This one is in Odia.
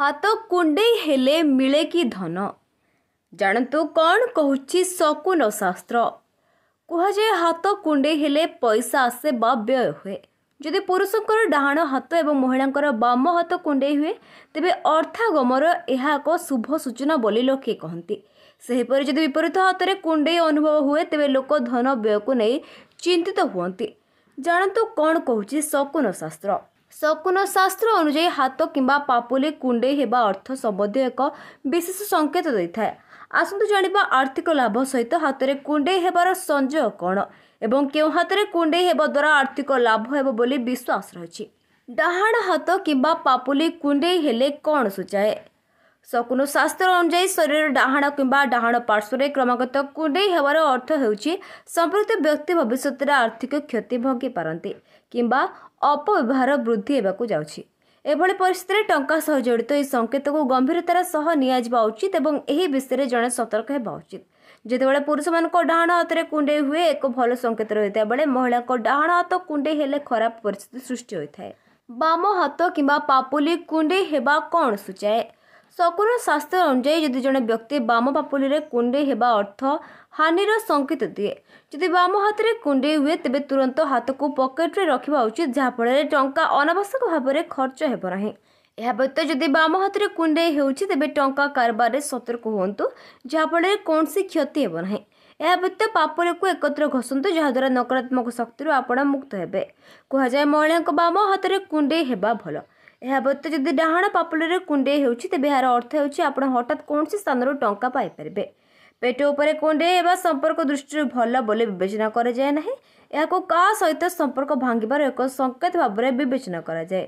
ହାତ କୁଣ୍ଡେଇ ହେଲେ ମିଳେ କି ଧନ ଜାଣନ୍ତୁ କ'ଣ କହୁଛି ଶକୁନ ଶାସ୍ତ୍ର କୁହାଯାଏ ହାତ କୁଣ୍ଡେଇ ହେଲେ ପଇସା ଆସେ ବା ବ୍ୟୟ ହୁଏ ଯଦି ପୁରୁଷଙ୍କର ଡାହାଣ ହାତ ଏବଂ ମହିଳାଙ୍କର ବାମ ହାତ କୁଣ୍ଡେଇ ହୁଏ ତେବେ ଅର୍ଥାଗମର ଏହା ଏକ ଶୁଭ ସୂଚନା ବୋଲି ଲୋକେ କହନ୍ତି ସେହିପରି ଯଦି ବିପରୀତ ହାତରେ କୁଣ୍ଡେଇ ଅନୁଭବ ହୁଏ ତେବେ ଲୋକ ଧନ ବ୍ୟୟକୁ ନେଇ ଚିନ୍ତିତ ହୁଅନ୍ତି ଜାଣନ୍ତୁ କ'ଣ କହୁଛି ଶକୁନ ଶାସ୍ତ୍ର ଶକୁନ ଶାସ୍ତ୍ର ଅନୁଯାୟୀ ହାତ କିମ୍ବା ପାପୁଲି କୁଣ୍ଡେଇ ହେବା ଅର୍ଥ ସମ୍ବନ୍ଧୀୟ ଏକ ବିଶେଷ ସଙ୍କେତ ଦେଇଥାଏ ଆସନ୍ତୁ ଜାଣିବା ଆର୍ଥିକ ଲାଭ ସହିତ ହାତରେ କୁଣ୍ଡେଇ ହେବାର ସଞ୍ଜୟ କ'ଣ ଏବଂ କେଉଁ ହାତରେ କୁଣ୍ଡେଇ ହେବା ଦ୍ୱାରା ଆର୍ଥିକ ଲାଭ ହେବ ବୋଲି ବିଶ୍ୱାସ ରହିଛି ଡାହାଣ ହାତ କିମ୍ବା ପାପୁଲି କୁଣ୍ଡେଇ ହେଲେ କ'ଣ ସୂଚାଏ ଶକୁନ ଶାସ୍ତ୍ର ଅନୁଯାୟୀ ଶରୀରର ଡାହାଣ କିମ୍ବା ଡାହାଣ ପାର୍ଶ୍ୱରେ କ୍ରମାଗତ କୁଣ୍ଡେଇ ହେବାର ଅର୍ଥ ହେଉଛି ସମ୍ପୃକ୍ତ ବ୍ୟକ୍ତି ଭବିଷ୍ୟତରେ ଆର୍ଥିକ କ୍ଷତି ଭୋଗିପାରନ୍ତି କିମ୍ବା ଅପବ୍ୟବହାର ବୃଦ୍ଧି ହେବାକୁ ଯାଉଛି ଏଭଳି ପରିସ୍ଥିତିରେ ଟଙ୍କା ସହ ଜଡ଼ିତ ଏହି ସଙ୍କେତକୁ ଗମ୍ଭୀରତାର ସହ ନିଆଯିବା ଉଚିତ ଏବଂ ଏହି ବିଷୟରେ ଜଣେ ସତର୍କ ହେବା ଉଚିତ ଯେତେବେଳେ ପୁରୁଷମାନଙ୍କ ଡାହାଣ ହାତରେ କୁଣ୍ଡେଇ ହୁଏ ଏକ ଭଲ ସଙ୍କେତ ରହିଥାଏ ବେଳେ ମହିଳାଙ୍କ ଡାହାଣ ହାତ କୁଣ୍ଡେଇ ହେଲେ ଖରାପ ପରିସ୍ଥିତି ସୃଷ୍ଟି ହୋଇଥାଏ ବାମ ହାତ କିମ୍ବା ପାପୁଲି କୁଣ୍ଡେଇ ହେବା କ'ଣ ସୂଚାଏ ସକୁର ଶାସ୍ତ୍ର ଅନୁଯାୟୀ ଯଦି ଜଣେ ବ୍ୟକ୍ତି ବାମ ପାପୁଲିରେ କୁଣ୍ଡେଇ ହେବା ଅର୍ଥ ହାନିର ସଙ୍କେତ ଦିଏ ଯଦି ବାମ ହାତରେ କୁଣ୍ଡେଇ ହୁଏ ତେବେ ତୁରନ୍ତ ହାତକୁ ପକେଟରେ ରଖିବା ଉଚିତ ଯାହାଫଳରେ ଟଙ୍କା ଅନାବଶ୍ୟକ ଭାବରେ ଖର୍ଚ୍ଚ ହେବ ନାହିଁ ଏହା ବ୍ୟତୀତ ଯଦି ବାମ ହାତରେ କୁଣ୍ଡେଇ ହେଉଛି ତେବେ ଟଙ୍କା କାରବାରରେ ସତର୍କ ହୁଅନ୍ତୁ ଯାହାଫଳରେ କୌଣସି କ୍ଷତି ହେବ ନାହିଁ ଏହା ବ୍ୟତୀତ ପାପୁଲିକୁ ଏକତ୍ର ଘଷନ୍ତୁ ଯାହାଦ୍ୱାରା ନକାରାତ୍ମକ ଶକ୍ତିରୁ ଆପଣ ମୁକ୍ତ ହେବେ କୁହାଯାଏ ମହିଳାଙ୍କ ବାମ ହାତରେ କୁଣ୍ଡେଇ ହେବା ଭଲ ଏହା ବ୍ୟତୀତ ଯଦି ଡାହାଣ ପାପୁଲରେ କୁଣ୍ଡେଇ ହେଉଛି ତେବେ ଏହାର ଅର୍ଥ ହେଉଛି ଆପଣ ହଠାତ୍ କୌଣସି ସ୍ଥାନରୁ ଟଙ୍କା ପାଇପାରିବେ ପେଟ ଉପରେ କୁଣ୍ଡେଇ ହେବା ସମ୍ପର୍କ ଦୃଷ୍ଟିରୁ ଭଲ ବୋଲି ବିବେଚନା କରାଯାଏ ନାହିଁ ଏହାକୁ କାହା ସହିତ ସମ୍ପର୍କ ଭାଙ୍ଗିବାର ଏକ ସଙ୍କେତ ଭାବରେ ବିବେଚନା କରାଯାଏ